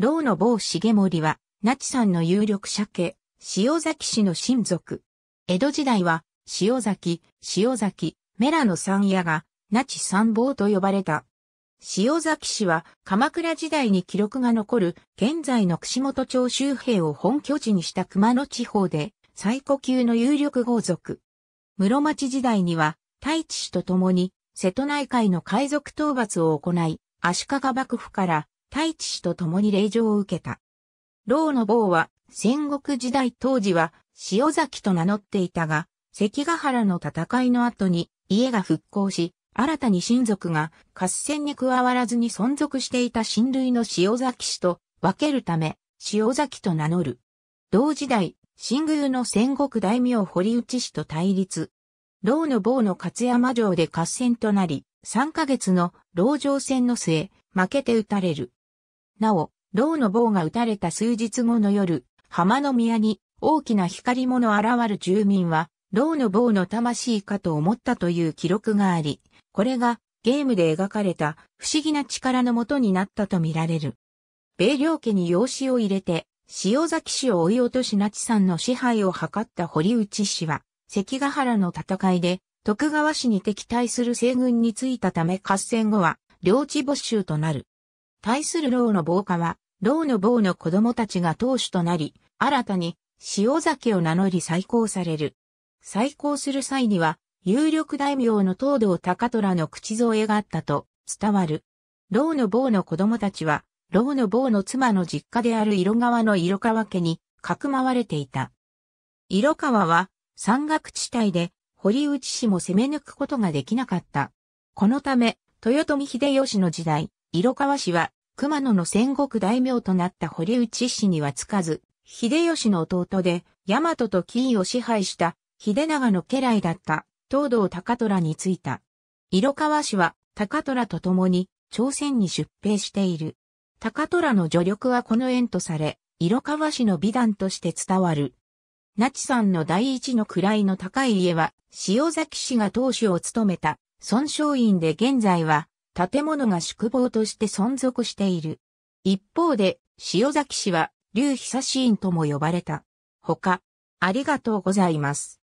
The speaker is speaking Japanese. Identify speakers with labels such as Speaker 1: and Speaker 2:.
Speaker 1: 老の某重森は、那智山の有力者家、塩崎氏の親族。江戸時代は、塩崎、塩崎、メラの山屋が、那智山坊と呼ばれた。塩崎氏は、鎌倉時代に記録が残る、現在の串本町周辺を本拠地にした熊野地方で、最古級の有力豪族。室町時代には、太一氏と共に、瀬戸内海の海賊討伐を行い、足利幕府から太一氏と共に礼状を受けた。老の坊は戦国時代当時は塩崎と名乗っていたが、関ヶ原の戦いの後に家が復興し、新たに親族が合戦に加わらずに存続していた親類の塩崎氏と分けるため、塩崎と名乗る。同時代、新宮の戦国大名堀内氏と対立。老の坊の勝山城で合戦となり、3ヶ月の老城戦の末、負けて撃たれる。なお、牢の棒が撃たれた数日後の夜、浜の宮に大きな光物現る住民は、牢の棒の魂かと思ったという記録があり、これがゲームで描かれた不思議な力のもとになったとみられる。米領家に養子を入れて、塩崎氏を追い落とし那智山の支配を図った堀内氏は、関ヶ原の戦いで徳川氏に敵対する西軍についたため合戦後は領地没収となる。対する牢の防火は、牢の防の子供たちが当主となり、新たに塩崎を名乗り再興される。再興する際には、有力大名の東道高虎の口添えがあったと伝わる。牢の坊の子供たちは、牢の坊の妻の実家である色川の色川家に、かくまわれていた。色川は、山岳地帯で、堀内氏も攻め抜くことができなかった。このため、豊臣秀吉の時代、色川氏は、熊野の戦国大名となった堀内氏にはつかず、秀吉の弟で、大和と金を支配した、秀長の家来だった、東道高虎についた。色川氏は、高虎と共に、朝鮮に出兵している。高虎の助力はこの縁とされ、色川氏の美談として伝わる。那智山の第一の位の高い家は、塩崎氏が当主を務めた、孫昌院で現在は、建物が宿坊として存続している。一方で、塩崎市は、竜久市院とも呼ばれた。他、ありがとうございます。